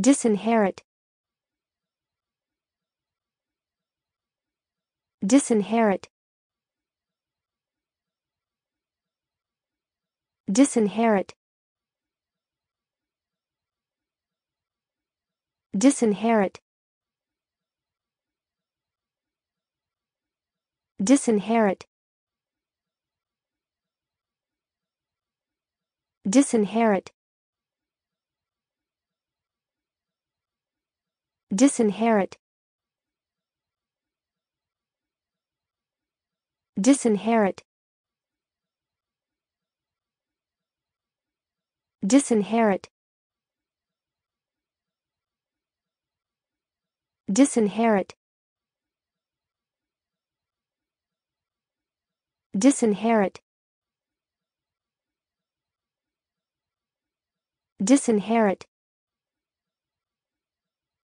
disinherit disinherit disinherit disinherit disinherit disinherit disinherit disinherit disinherit disinherit disinherit disinherit